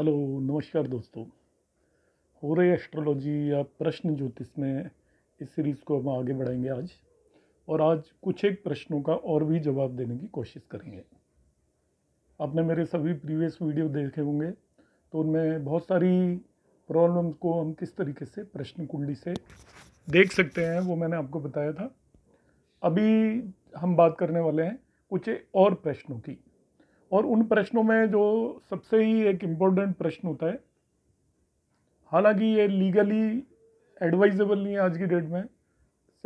hello नमस्कार दोस्तों हो रहे एस्ट्रोलॉजी या प्रश्न ज्योतिष में इस सीरीज़ को हम आगे बढ़ाएंगे आज और आज कुछ एक प्रश्नों का और भी जवाब देने की कोशिश करेंगे आपने मेरे सभी प्रीवियस वीडियो देखे होंगे तो उनमें बहुत सारी प्रॉब्लम्स को हम किस तरीके से प्रश्न कुंडली से देख सकते हैं वो मैंने आपको बताया था अभी हम बात करने वाले हैं कुछ और प्रश्नों की और उन प्रश्नों में जो सबसे ही एक इम्पोर्टेंट प्रश्न होता है हालांकि ये लीगली एडवाइजेबल नहीं है आज की डेट में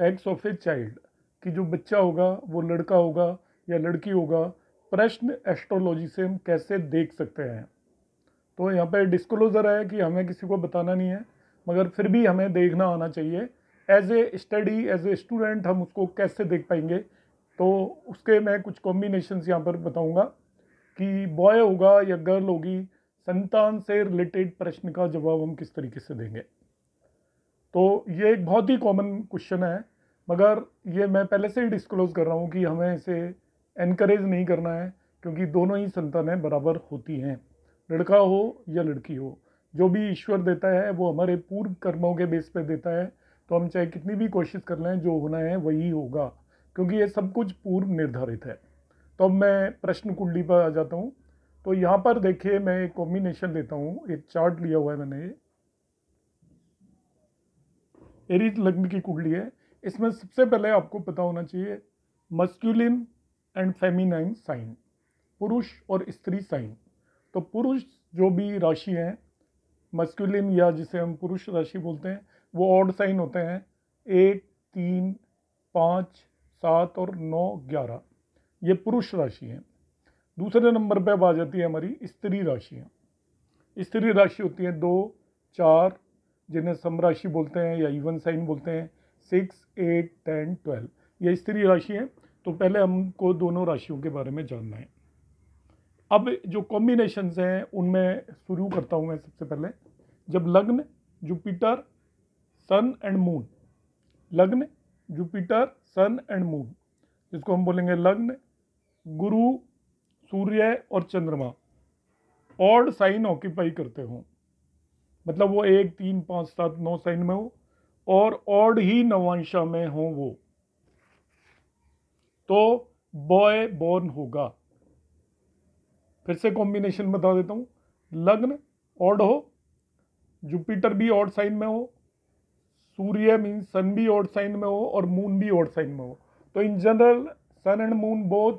सेक्स ऑफ ए चाइल्ड कि जो बच्चा होगा वो लड़का होगा या लड़की होगा प्रश्न एस्ट्रोलॉजी से हम कैसे देख सकते हैं तो यहाँ पर डिस्क्लोज़र है कि हमें किसी को बताना नहीं है मगर फिर भी हमें देखना आना चाहिए as a study as a student हम उसको कैसे देख पाएंगे तो उसके मैं कुछ कॉम्बिनेशन यहाँ पर बताऊँगा कि बॉय होगा या गर्ल होगी संतान से रिलेटेड प्रश्न का जवाब हम किस तरीके से देंगे तो ये एक बहुत ही कॉमन क्वेश्चन है मगर ये मैं पहले से ही डिस्क्लोज़ कर रहा हूँ कि हमें इसे एनकरेज नहीं करना है क्योंकि दोनों ही संतानें बराबर होती हैं लड़का हो या लड़की हो जो भी ईश्वर देता है वो हमारे पूर्व कर्मों के बेस पे देता है तो हम चाहे कितनी भी कोशिश कर लें जो होना है वही होगा क्योंकि ये सब कुछ पूर्व निर्धारित है तो अब मैं प्रश्न कुंडली पर आ जाता हूँ तो यहाँ पर देखिए मैं एक कॉम्बिनेशन लेता हूँ एक चार्ट लिया हुआ है मैंने एरिज लग्न की कुंडली है इसमें सबसे पहले आपको पता होना चाहिए मस्क्यूलिन एंड फेमिनाइन साइन पुरुष और स्त्री साइन तो पुरुष जो भी राशि हैं मस्क्यूलिन या जिसे हम पुरुष राशि बोलते हैं वो ऑड साइन होते हैं एक तीन पाँच सात और नौ ग्यारह ये पुरुष राशि है दूसरे नंबर पर आ जाती है हमारी स्त्री राशियाँ स्त्री राशि होती है दो चार जिन्हें सम राशि बोलते हैं या इवन साइन बोलते हैं सिक्स एट टेन ट्वेल्व ये स्त्री राशि है तो पहले हमको दोनों राशियों के बारे में जानना है अब जो कॉम्बिनेशंस हैं उनमें शुरू करता हूँ मैं सबसे पहले जब लग्न जुपिटर सन एंड मून लग्न जुपिटर सन एंड मून जिसको हम बोलेंगे लग्न गुरु सूर्य और चंद्रमा ऑड साइन ऑक्यूपाई करते हों मतलब वो एक तीन पाँच सात नौ साइन में हो और ऑड ही नवांशा में हो वो तो बॉय बॉर्न होगा फिर से कॉम्बिनेशन बता देता हूँ लग्न ऑड हो जुपिटर भी ऑड साइन में हो सूर्य मीन सन भी ऑड साइन में हो और मून भी ऑड साइन में हो तो in general sun and moon both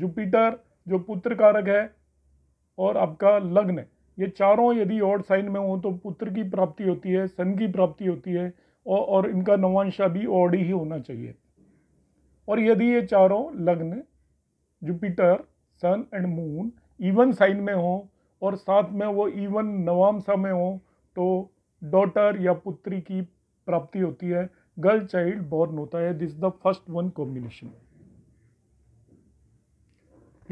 Jupiter जो पुत्र कारक है और आपका लग्न ये चारों यदि और साइन में हो तो पुत्र की प्राप्ति होती है सन की प्राप्ति होती है और, और इनका नवांशा भी ऑड ही होना चाहिए और यदि ये चारों लग्न Jupiter sun and moon even sign में हों और साथ में वो इवन नवांशा में हों तो डॉटर या पुत्री की प्राप्ति होती है गर्ल चाइल्ड बॉर्न होता है this the first one combination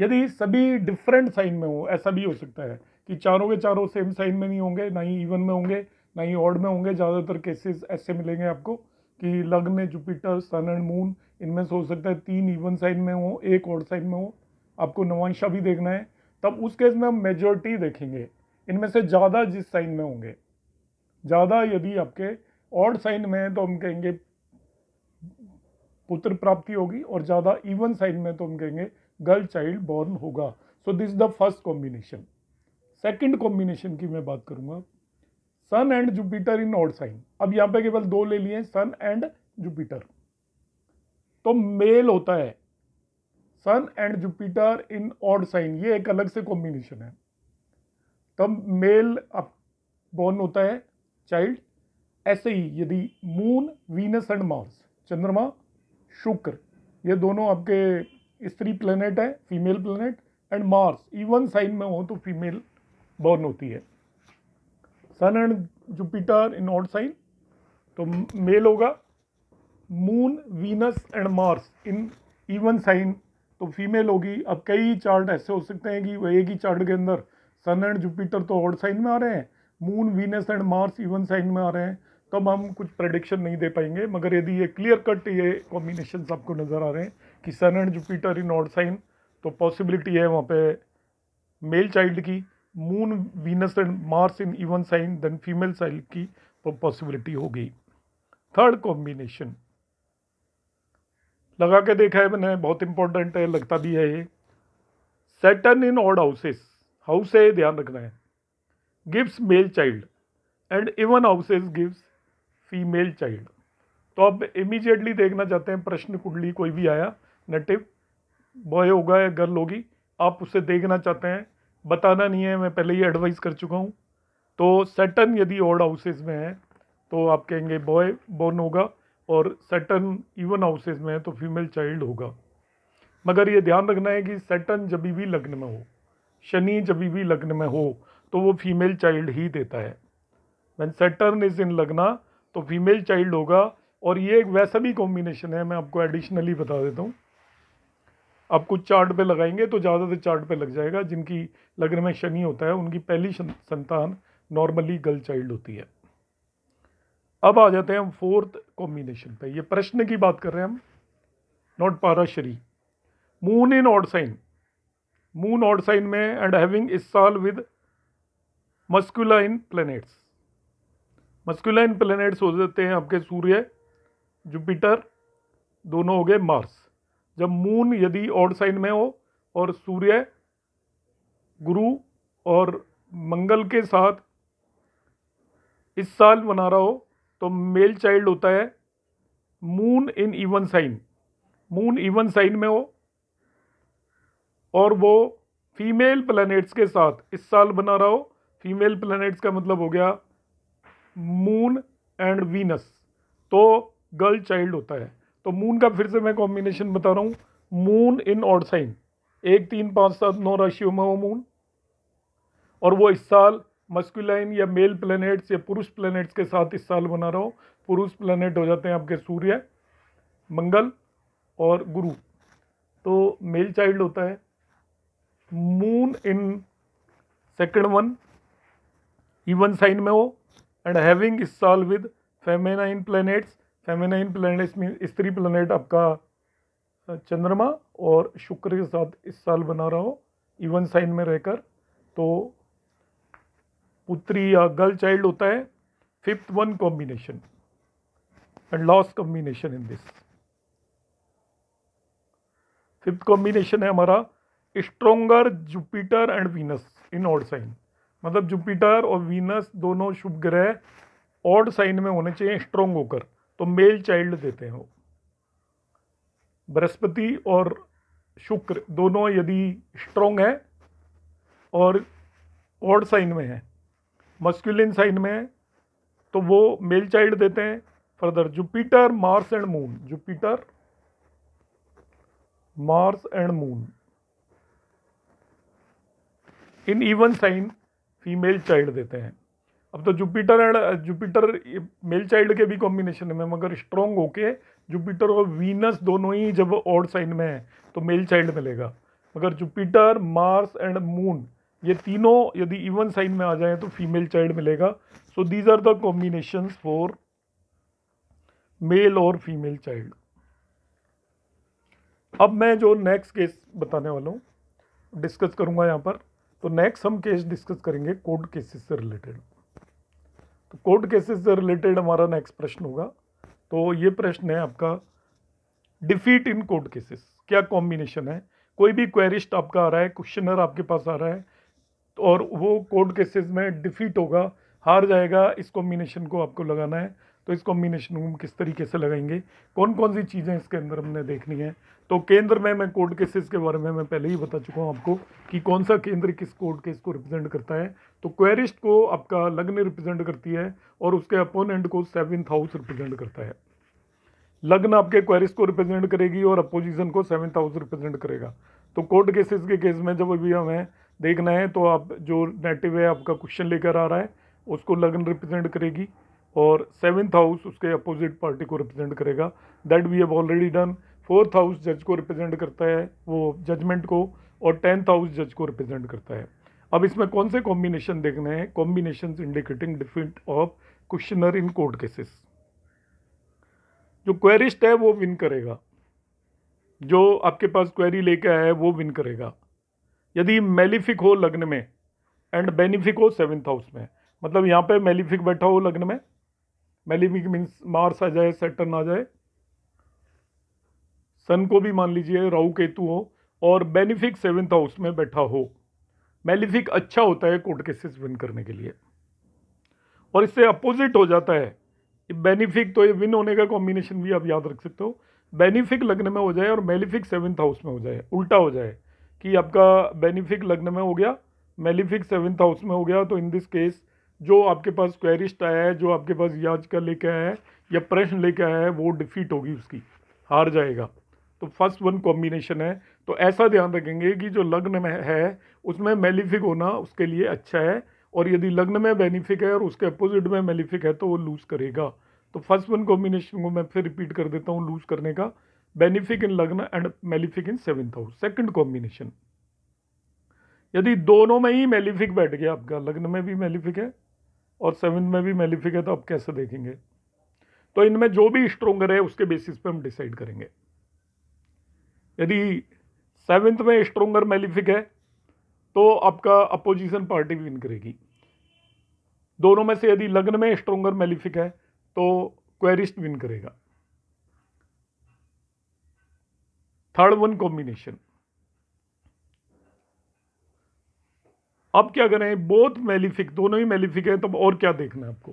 यदि सभी डिफरेंट साइन में हो ऐसा भी हो सकता है कि चारों के चारों सेम साइन में नहीं होंगे ना ही इवन में होंगे ना ही ऑड में होंगे ज़्यादातर केसेस ऐसे मिलेंगे आपको कि लग्न जुपिटर सन एंड मून इनमें से हो सकता है तीन इवन साइन में हो एक ऑड साइन में हो आपको नवांशा भी देखना है तब उस केस में हम मेजोरिटी देखेंगे इनमें से ज़्यादा जिस साइन में होंगे ज़्यादा यदि आपके ऑड साइन में हैं तो हम कहेंगे पुत्र प्राप्ति होगी और ज़्यादा इवन साइन में तो हम कहेंगे गर्ल चाइल्ड बॉर्न होगा so this the first combination second combination की मैं बात करूंगा sun and Jupiter in odd sign अब यहां पे केवल दो ले लिए सन एंड जुपिटर तो मेल होता है sun and Jupiter in odd sign ये एक अलग से कॉम्बिनेशन है तब तो मेल अब बॉर्न होता है चाइल्ड ऐसे ही यदि मून वीनस एंड मार्स चंद्रमा शुक्र ये दोनों आपके स्त्री प्लेनेट है female planet and Mars even sign में हो तो फीमेल बॉर्न होती है sun and Jupiter in odd sign तो मेल होगा moon Venus and Mars in even sign तो फीमेल होगी अब कई चार्ट ऐसे हो सकते हैं कि वह एक ही चार्ट के अंदर सन एंड जुपिटर तो ऑड साइन में आ रहे हैं moon Venus and Mars even sign में आ रहे हैं तब हम कुछ प्रडिक्शन नहीं दे पाएंगे मगर यदि ये क्लियर कट ये कॉम्बिनेशन आपको नज़र आ रहे हैं कि sun and Jupiter in north sign तो पॉसिबिलिटी है वहाँ पे मेल चाइल्ड की moon Venus and Mars in even sign then female child की तो पॉसिबिलिटी हो गई थर्ड कॉम्बिनेशन लगा के देखा है मैंने बहुत इंपॉर्टेंट है लगता भी है ये Saturn in odd houses house है ध्यान रखना है gives male child and even houses gives female child तो अब इमीजिएटली देखना चाहते हैं प्रश्न कुंडली कोई भी आया नेटिव बॉय होगा या गर्ल होगी आप उसे देखना चाहते हैं बताना नहीं है मैं पहले ही एडवाइस कर चुका हूँ तो सेटन यदि ओड हाउसेज में है तो आप कहेंगे बॉय बॉर्न होगा और सेटन इवन हाउसेज में है तो फीमेल चाइल्ड होगा मगर ये ध्यान रखना है कि सेटन जब भी लग्न में हो शनि जब भी लग्न में हो तो वो फीमेल चाइल्ड ही देता है वैन सेटर्न इज इन लगना तो फीमेल चाइल्ड होगा और ये एक वैसा भी कॉम्बिनेशन है मैं आपको एडिशनली बता देता हूँ आप कुछ चार्ट पे लगाएंगे तो ज़्यादातर चार्ट पे लग जाएगा जिनकी लग्न में शनि होता है उनकी पहली संतान नॉर्मली गर्ल चाइल्ड होती है अब आ जाते हैं हम फोर्थ कॉम्बिनेशन पे ये प्रश्न की बात कर रहे हैं हम नॉट पारा श्री moon in odd sign moon odd sign में एंड हैविंग इस साल with masculine planets masculine planets हो जाते हैं आपके सूर्य जुपिटर दोनों हो गए मार्स जब मून यदि ऑड साइन में हो और सूर्य गुरु और मंगल के साथ इस साल बना रहा हो तो मेल चाइल्ड होता है moon in even sign moon even sign में हो और वो फीमेल प्लैनेट्स के साथ इस साल बना रहा हो फीमेल प्लैनेट्स का मतलब हो गया मून एंड वीनस तो गर्ल चाइल्ड होता है तो मून का फिर से मैं कॉम्बिनेशन बता रहा हूँ मून इन ऑड साइन एक तीन पाँच सात नौ राशियों में हो मून और वो इस साल मस्कुलाइन या मेल प्लैनेट्स या पुरुष प्लैनेट्स के साथ इस साल बना रहा हो पुरुष प्लैनेट हो जाते हैं आपके सूर्य मंगल और गुरु तो मेल चाइल्ड होता है moon in second one even sign में हो एंड हैविंग इस साल with feminine planets feminine planets mean स्त्री प्लानट आपका चंद्रमा और शुक्र के साथ इस साल बना रहा हो इवन साइन में रहकर तो पुत्री या गर्ल चाइल्ड होता है fifth one combination and last combination in this fifth combination है हमारा stronger Jupiter and Venus in odd sign मतलब जुपिटर और वीनस दोनों शुभ ग्रह ऑड साइन में होने चाहिए स्ट्रोंग होकर तो मेल चाइल्ड देते हैं वो बृहस्पति और शुक्र दोनों यदि स्ट्रोंग है और ऑड साइन में है मस्कुलिन साइन में है तो वो मेल चाइल्ड देते हैं further Jupiter Mars and moon Jupiter Mars and moon in even sign female child देते हैं अब तो Jupiter and Jupiter male child के भी कॉम्बिनेशन में मगर स्ट्रॉन्ग होके जुपिटर और वीनस दोनों ही जब ऑड साइन में है तो मेल चाइल्ड मिलेगा मगर जुपिटर मार्स एंड मून ये तीनों यदि इवन साइन में आ जाए तो फीमेल चाइल्ड मिलेगा so these are the combination for male और फीमेल चाइल्ड अब मैं जो नेक्स्ट केस बताने वाला हूँ डिस्कस करूँगा यहाँ पर तो नेक्स्ट हम केस डिस्कस करेंगे कोर्ट केसेस से रिलेटेड तो कोर्ट केसेस से रिलेटेड हमारा नेक्स्ट प्रश्न होगा तो ये प्रश्न है आपका डिफीट इन कोर्ट केसेस क्या कॉम्बिनेशन है कोई भी क्वेरिस्ट आपका आ रहा है क्वेश्चनर आपके पास आ रहा है और वो कोर्ट केसेस में डिफीट होगा हार जाएगा इस कॉम्बिनेशन को आपको लगाना है तो इस कॉम्बिनेशन को हम किस तरीके से लगाएंगे कौन कौन सी चीज़ें इसके अंदर हमने देखनी है तो केंद्र में मैं कोर्ट केसेस के बारे में मैं पहले ही बता चुका हूँ आपको कि कौन सा केंद्र किस कोर्ट केस को रिप्रेजेंट करता है तो क्वेरिस्ट को आपका लग्न रिप्रेजेंट करती है और उसके अपोनेंट को सेवन्थ हाउस रिप्रेजेंट करता है लग्न आपके क्वेरिस्ट को रिप्रेजेंट करेगी और अपोजिशन को सेवन्थ हाउस रिप्रेजेंट करेगा तो कोर्ट केसेस के केस में जब अभी हमें देखना है तो आप जो नेटिव है आपका क्वेश्चन लेकर आ रहा है उसको लग्न रिप्रेजेंट करेगी और सेवन्थ हाउस उसके अपोजिट पार्टी को रिप्रेजेंट करेगा that we have already done fourth house जज को रिप्रेजेंट करता है वो जजमेंट को और टेंथ हाउस जज को रिप्रेजेंट करता है अब इसमें कौन से कॉम्बिनेशन देखने हैं combination indicating different of questioner in court cases जो क्वेरिस्ट है वो विन करेगा जो आपके पास क्वेरी लेके आया है वो विन करेगा यदि मेलिफिक हो लग्न में एंड बेनिफिक हो सेवन्थ हाउस में मतलब यहाँ पे मेलिफिक बैठा हो लग्न में मेलिफिक मीन्स मार्स आ जाए सेटर्न आ जाए सन को भी मान लीजिए राहु केतु हो और बेनिफिक सेवेंथ हाउस में बैठा हो मेलिफिक अच्छा होता है कोर्ट केसेस विन करने के लिए और इससे अपोजिट हो जाता है बेनिफिक तो ये विन होने का कॉम्बिनेशन भी आप याद रख सकते हो बेनिफिक लग्न में हो जाए और मेलिफिक सेवन्थ हाउस में हो जाए उल्टा हो जाए कि आपका बेनिफिक लग्न में हो गया मेलिफिक सेवेंथ हाउस में हो गया तो इन दिस केस जो आपके पास क्वेरिस्ट आया है जो आपके पास याचिका का लेके आया है या प्रश्न लेके आया है वो डिफीट होगी उसकी हार जाएगा तो फर्स्ट वन कॉम्बिनेशन है तो ऐसा ध्यान रखेंगे कि जो लग्न में है उसमें मेलिफिक होना उसके लिए अच्छा है और यदि लग्न में बेनिफिक है और उसके अपोजिट में मेलिफिक है तो वो लूज़ करेगा तो फर्स्ट वन कॉम्बिनेशन को मैं फिर रिपीट कर देता हूँ लूज़ करने का बेनिफिक इन लग्न and malefic in seventh house second combination यदि दोनों में ही मेलिफिक बैठ गया आपका लग्न में भी मेलिफिक है और सेवन में भी मेलिफिक है तो आप कैसे देखेंगे तो इनमें जो भी स्ट्रोंगर है उसके बेसिस पे हम डिसाइड करेंगे यदि सेवन्थ में स्ट्रोंगर मेलिफिक है तो आपका अपोजिशन पार्टी विन करेगी दोनों में से यदि लग्न में स्ट्रोंगर मेलिफिक है तो क्वेरिस्ट विन करेगा थर्ड वन कॉम्बिनेशन अब क्या करें बोथ मेलिफिक दोनों ही मेलिफिक हैं तो और क्या देखना है आपको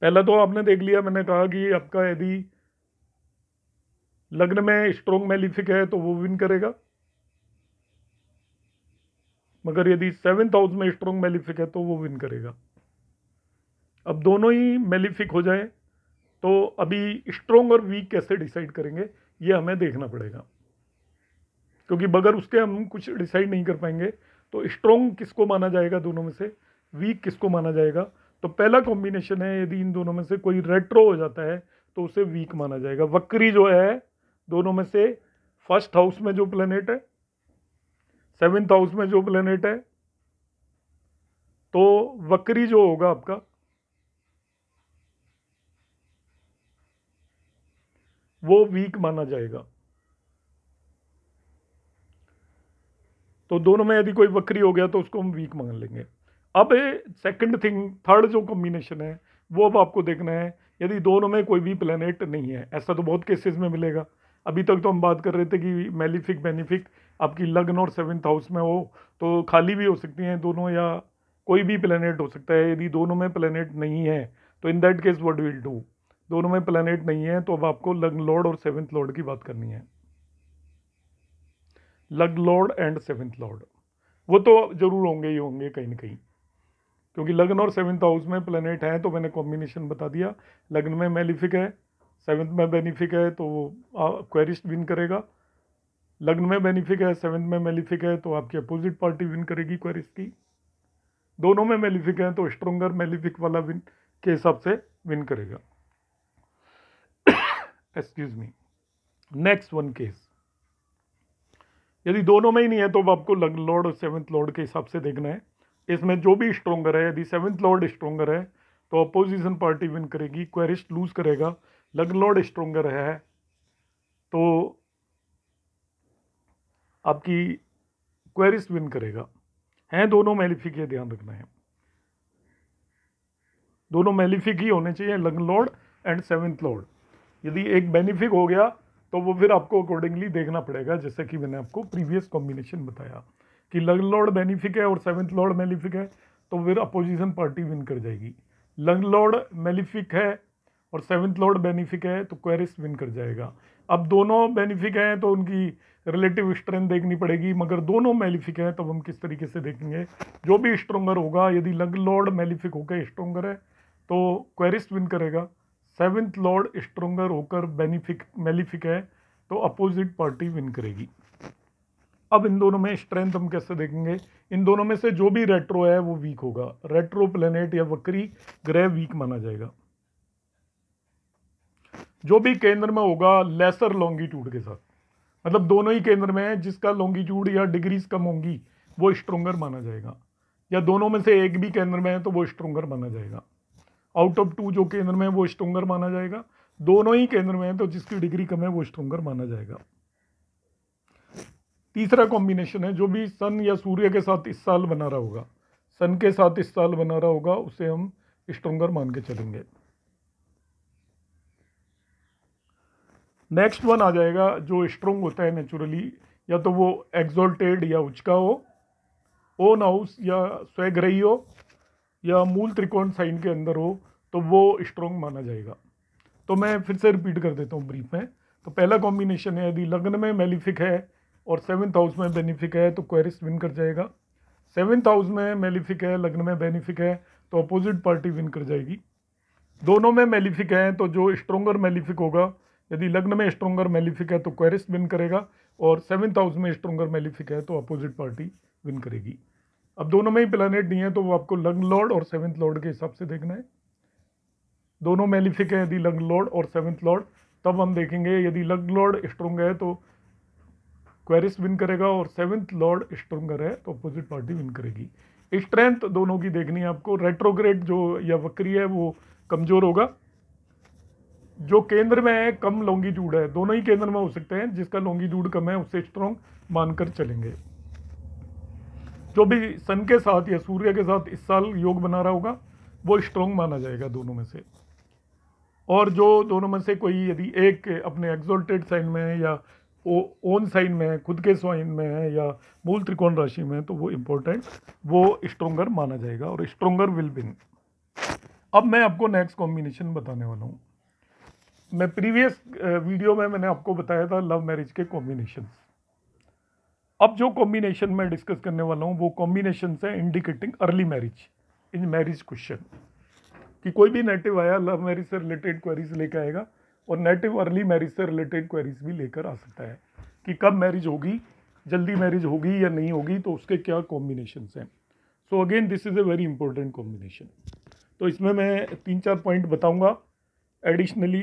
पहला तो आपने देख लिया मैंने कहा कि आपका यदि लग्न में स्ट्रोंग मेलिफिक है तो वो विन करेगा मगर यदि सेवेंथ हाउस में स्ट्रोंग मेलिफिक है तो वो विन करेगा अब दोनों ही मेलिफिक हो जाए तो अभी स्ट्रोंग और वीक कैसे डिसाइड करेंगे ये हमें देखना पड़ेगा क्योंकि बगैर उसके हम कुछ डिसाइड नहीं कर पाएंगे तो स्ट्रॉन्ग किसको माना जाएगा दोनों में से वीक किसको माना जाएगा तो पहला कॉम्बिनेशन है यदि इन दोनों में से कोई रेट्रो हो जाता है तो उसे वीक माना जाएगा वक्री जो है दोनों में से फर्स्ट हाउस में जो प्लेनेट है सेवेंथ हाउस में जो प्लेनेट है तो वक्री जो होगा आपका वो वीक माना जाएगा तो दोनों में यदि कोई वक्री हो गया तो उसको हम वीक मान लेंगे अब सेकंड थिंग थर्ड जो कॉम्बिनेशन है वो अब आपको देखना है यदि दोनों में कोई भी प्लानट नहीं है ऐसा तो बहुत केसेस में मिलेगा अभी तक तो हम बात कर रहे थे कि मेलिफिक बेनिफिक आपकी लग्न और सेवन्थ हाउस में हो तो खाली भी हो सकती हैं दोनों या कोई भी प्लानट हो सकता है यदि दोनों में प्लानट नहीं है तो in that case what will do दोनों में प्लानट नहीं है तो अब आपको लग्न लॉर्ड और सेवन्थ लॉर्ड की बात करनी है लग लॉर्ड एंड सेवन्थ लॉर्ड वो तो जरूर होंगे ही होंगे कहीं ना कहीं क्योंकि लग्न और सेवन्थ हाउस में प्लेनेट हैं तो मैंने कॉम्बिनेशन बता दिया लग्न में मेलिफिक है सेवन्थ में बेनिफिक है तो क्वेरिस्ट विन करेगा लग्न में बेनिफिक है सेवन्थ में मेलिफिक है तो आपकी अपोजिट पार्टी विन करेगी क्वेरिस्ट की दोनों में मेलिफिक है तो स्ट्रोंगर मेलिफिक वाला विन के हिसाब से विन करेगा excuse me next one case यदि दोनों में ही नहीं है तो आपको लॉर्ड और सेवन्थ लॉर्ड के हिसाब से देखना है इसमें जो भी स्ट्रोंगर है यदि सेवन्थ लॉर्ड स्ट्रोंगर है तो अपोजिशन पार्टी विन करेगी क्वेरिस्ट लूज करेगा लग लॉर्ड स्ट्रोंगर है तो आपकी क्वेरिस्ट विन करेगा हैं दोनों मेलिफिक ये ध्यान रखना है दोनों मेलिफिक ही होने चाहिए लग लॉर्ड एंड सेवन्थ लॉर्ड यदि एक बेनिफिक हो गया तो वो फिर आपको अकॉर्डिंगली देखना पड़ेगा जैसे कि मैंने आपको प्रीवियस कॉम्बिनेशन बताया कि लंग लॉर्ड बेनिफिक है और सेवन्थ लॉर्ड मेलिफिक है तो फिर अपोजिशन पार्टी विन कर जाएगी लंग लॉर्ड मेलिफिक है और सेवन्थ लॉर्ड बेनिफिक है तो क्वेरिस विन कर जाएगा अब दोनों बेनिफिक हैं तो उनकी रिलेटिव स्ट्रेंथ देखनी पड़ेगी मगर दोनों मेलिफिक हैं तब हम किस तरीके से देखेंगे जो भी स्ट्रोंगर होगा यदि लंग लॉर्ड मेलिफिक होकर स्ट्रोंगर है तो क्वेरिस्ट विन करेगा सेवन्थ लॉर्ड स्ट्रोंगर होकर बेनिफिक मेलिफिक है तो अपोजिट पार्टी विन करेगी अब इन दोनों में स्ट्रेंथ हम कैसे देखेंगे इन दोनों में से जो भी रेट्रो है वो वीक होगा रेट्रो प्लेनेट या वक्री ग्रह वीक माना जाएगा जो भी केंद्र में होगा लेसर लॉन्गिट्यूड के साथ मतलब दोनों ही केंद्र में है जिसका लॉन्गिट्यूड या डिग्रीज कम होंगी वो स्ट्रोंगर माना जाएगा या दोनों में से एक भी केंद्र में है तो वो स्ट्रोंगर माना जाएगा आउट ऑफ टू जो केंद्र में है वो स्ट्रोंगर माना जाएगा दोनों ही केंद्र में है तो जिसकी डिग्री कम है वो स्ट्रोंगर माना जाएगा तीसरा कॉम्बिनेशन है जो भी सन या सूर्य के साथ इस साल बना रहा होगा सन के साथ इस साल बना रहा होगा उसे हम स्ट्रोंगर मान के चलेंगे नेक्स्ट वन आ जाएगा जो स्ट्रोंग होता है नेचुरली या तो वो एग्जोल्टेड या उचका हो ओन हाउस या स्वैग्रही हो या मूल त्रिकोण साइन के अंदर हो तो वो स्ट्रॉन्ग माना जाएगा तो मैं फिर से रिपीट कर देता हूँ ब्रीफ में तो पहला कॉम्बिनेशन है यदि लग्न में मेलिफिक है और सेवन्थ हाउस में बेनिफिक है तो क्वेरिस विन कर जाएगा सेवन्थ हाउस में मेलिफिक है लग्न में बेनिफिक है तो अपोजिट पार्टी विन कर जाएगी दोनों में मेलिफिक है तो जो स्ट्रोंगर मेलिफिक होगा यदि लग्न में स्ट्रोंगर मेलिफिक है तो क्वेरिस विन करेगा और सेवन्थ हाउस में स्ट्रोंगर मेलिफिक है तो अपोजिट पार्टी विन करेगी अब दोनों में ही प्लानट नहीं है तो वो आपको लंग लॉर्ड और सेवन्थ लॉर्ड के हिसाब से देखना है दोनों मेलिफिक है यदि लंग लॉर्ड और सेवन्थ लॉर्ड तब हम देखेंगे यदि लंग लॉर्ड स्ट्रोंग है तो क्वेरिस विन करेगा और सेवन्थ लॉर्ड स्ट्रोंगर है तो अपोजिट पार्टी विन करेगी स्ट्रेंथ दोनों की देखनी है आपको रेट्रोग्रेड जो या वक्री है वो कमज़ोर होगा जो केंद्र में है कम लॉन्गीट्यूड है दोनों ही केंद्र में हो सकते हैं जिसका लॉन्गीट्यूड कम है उसे स्ट्रोंग मानकर चलेंगे जो भी सन के साथ या सूर्य के साथ इस साल योग बना रहा होगा वो स्ट्रॉन्ग माना जाएगा दोनों में से और जो दोनों में से कोई यदि एक अपने एग्जोल्टेड साइन में है या ओन साइन में है खुद के साइन में है या मूल त्रिकोण राशि में है तो वो इम्पोर्टेंट वो स्ट्रोंगर माना जाएगा और स्ट्रोंगर विल बिन अब मैं आपको नेक्स्ट कॉम्बिनेशन बताने वाला हूँ मैं प्रीवियस वीडियो में मैंने आपको बताया था लव मैरिज के कॉम्बिनेशन अब जो कॉम्बिनेशन मैं डिस्कस करने वाला हूँ वो कॉम्बिनेशन है indicating early marriage in marriage question कि कोई भी नेटिव आया लव मैरिज से रिलेटेड क्वेरीज लेकर आएगा और नेटिव अर्ली मैरिज से रिलेटेड क्वेरीज भी लेकर आ सकता है कि कब मैरिज होगी जल्दी मैरिज होगी या नहीं होगी तो उसके क्या कॉम्बिनेशन हैं so again this is a very important combination तो इसमें मैं तीन चार पॉइंट बताऊँगा एडिशनली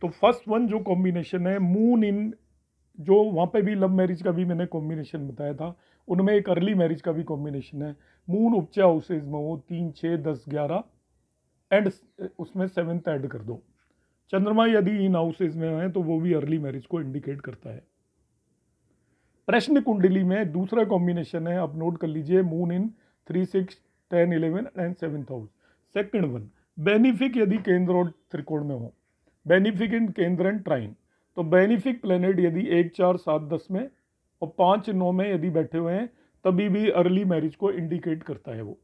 तो फर्स्ट वन जो कॉम्बिनेशन है मून इन जो वहाँ पे भी लव मैरिज का भी मैंने कॉम्बिनेशन बताया था उनमें एक अर्ली मैरिज का भी कॉम्बिनेशन है मून उपचा हाउसेज में वो तीन छः दस ग्यारह एंड उसमें सेवन्थ ऐड कर दो चंद्रमा यदि इन हाउसेज में है तो वो भी अर्ली मैरिज को इंडिकेट करता है प्रश्न कुंडली में दूसरा कॉम्बिनेशन है आप नोट कर लीजिए moon in three six ten eleven and seventh house second one benefic यदि केंद्र और त्रिकोण में हो बेनिफिक इन केंद्र एंड ट्राइन तो बेनिफिक प्लेनेट यदि एक चार सात दस में और पाँच नौ में यदि बैठे हुए हैं तभी भी अर्ली मैरिज को इंडिकेट करता है वो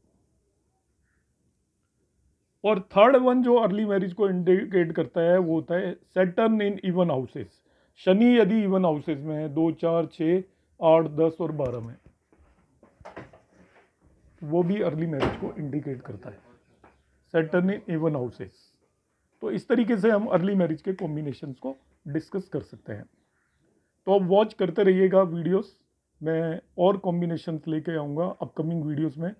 और थर्ड वन जो अर्ली मैरिज को इंडिकेट करता है वो होता है Saturn in even houses Shani यदि इवन हाउसेस में है दो चार छः आठ दस और बारह में वो भी अर्ली मैरिज को इंडिकेट करता है सेटर्न इन इवन हाउसेस तो इस तरीके से हम अर्ली मैरिज के कॉम्बिनेशन को डिस्कस कर सकते हैं तो आप वॉच करते रहिएगा वीडियोस मैं और कॉम्बिनेशन लेके आऊँगा अपकमिंग वीडियोस में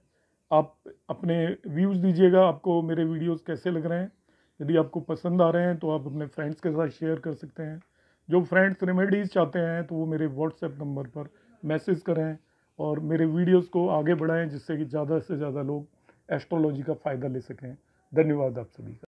आप अपने व्यूज़ दीजिएगा आपको मेरे वीडियोस कैसे लग रहे हैं यदि आपको पसंद आ रहे हैं तो आप अपने फ्रेंड्स के साथ शेयर कर सकते हैं जो फ्रेंड्स रेमेडीज़ चाहते हैं तो वो मेरे व्हाट्सएप नंबर पर मैसेज करें और मेरे वीडियोज़ को आगे बढ़ाएँ जिससे कि ज़्यादा से ज़्यादा लोग एस्ट्रोलॉजी का फ़ायदा ले सकें धन्यवाद आप सभी का